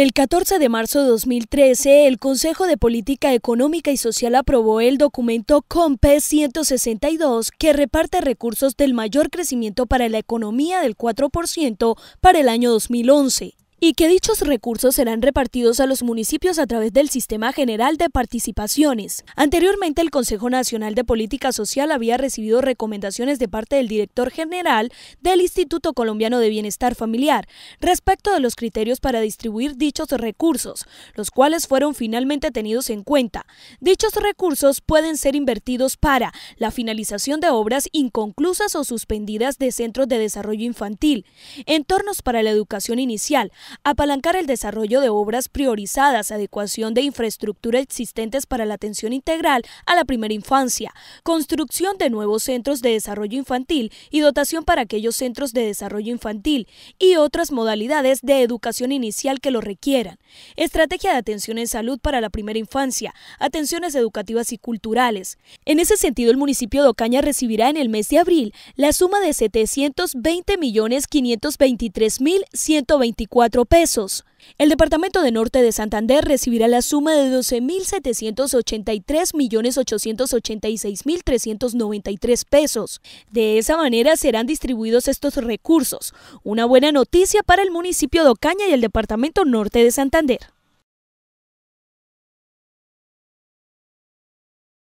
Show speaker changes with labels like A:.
A: El 14 de marzo de 2013, el Consejo de Política Económica y Social aprobó el documento COMPE 162 que reparte recursos del mayor crecimiento para la economía del 4% para el año 2011 y que dichos recursos serán repartidos a los municipios a través del Sistema General de Participaciones. Anteriormente, el Consejo Nacional de Política Social había recibido recomendaciones de parte del director general del Instituto Colombiano de Bienestar Familiar respecto de los criterios para distribuir dichos recursos, los cuales fueron finalmente tenidos en cuenta. Dichos recursos pueden ser invertidos para la finalización de obras inconclusas o suspendidas de centros de desarrollo infantil, entornos para la educación inicial, apalancar el desarrollo de obras priorizadas, adecuación de infraestructura existentes para la atención integral a la primera infancia, construcción de nuevos centros de desarrollo infantil y dotación para aquellos centros de desarrollo infantil y otras modalidades de educación inicial que lo requieran, estrategia de atención en salud para la primera infancia, atenciones educativas y culturales. En ese sentido, el municipio de Ocaña recibirá en el mes de abril la suma de 720 millones pesos. El Departamento de Norte de Santander recibirá la suma de 12.783.886.393 pesos. De esa manera serán distribuidos estos recursos. Una buena noticia para el municipio de Ocaña y el Departamento Norte de Santander.